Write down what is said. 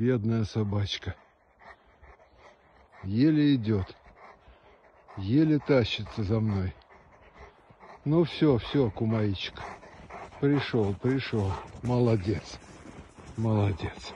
Бедная собачка. Еле идет. Еле тащится за мной. Ну все, все, кумаичка. Пришел, пришел. Молодец. Молодец.